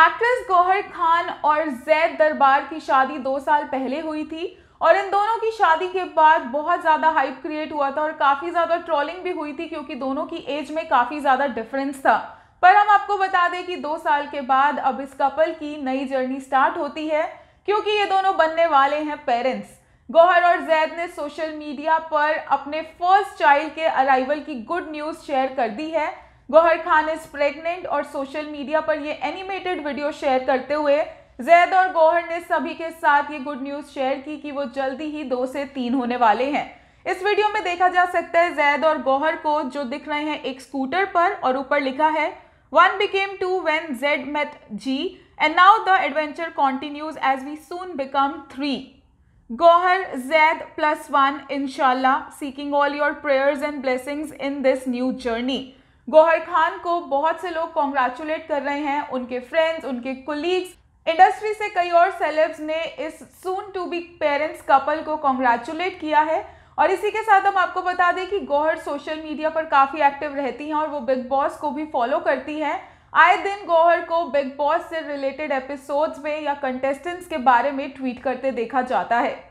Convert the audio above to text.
actress Gauhar Khan और जैद दरबार की शादी दो साल पहले हुई थी और इन दोनों की शादी के बाद बहुत ज़्यादा हाइप क्रिएट हुआ था और काफ़ी ज़्यादा ट्रॉलिंग भी हुई थी क्योंकि दोनों की एज में काफ़ी ज़्यादा डिफरेंस था पर हम आपको बता दें कि दो साल के बाद अब इस कपल की नई जर्नी स्टार्ट होती है क्योंकि ये दोनों बनने वाले हैं पेरेंट्स गौहर और जैद ने सोशल मीडिया पर अपने फर्स्ट चाइल्ड के अराइवल की गुड न्यूज़ शेयर कर दी है गौहर खान इज प्रेग्नेंट और सोशल मीडिया पर ये एनिमेटेड वीडियो शेयर करते हुए जैद और गौहर ने सभी के साथ ये गुड न्यूज़ शेयर की कि वो जल्दी ही दो से तीन होने वाले हैं इस वीडियो में देखा जा सकता है जैद और गौहर को जो दिख रहे हैं एक स्कूटर पर और ऊपर लिखा है one became two when Zaid met G and now the adventure continues as we soon become three Gauhar Zaid plus one इनशाला seeking all your prayers and blessings in this new journey Gauhar Khan को बहुत से लोग कॉन्ग्रेचुलेट कर रहे हैं उनके फ्रेंड्स उनके कोलीग्स इंडस्ट्री से कई और सेलेब्स ने इस soon to be parents couple को कॉन्ग्रेचुलेट किया है और इसी के साथ हम आपको बता दें कि गौहर सोशल मीडिया पर काफ़ी एक्टिव रहती हैं और वो बिग बॉस को भी फॉलो करती हैं आए दिन गौहर को बिग बॉस से रिलेटेड एपिसोड्स में या कंटेस्टेंट्स के बारे में ट्वीट करते देखा जाता है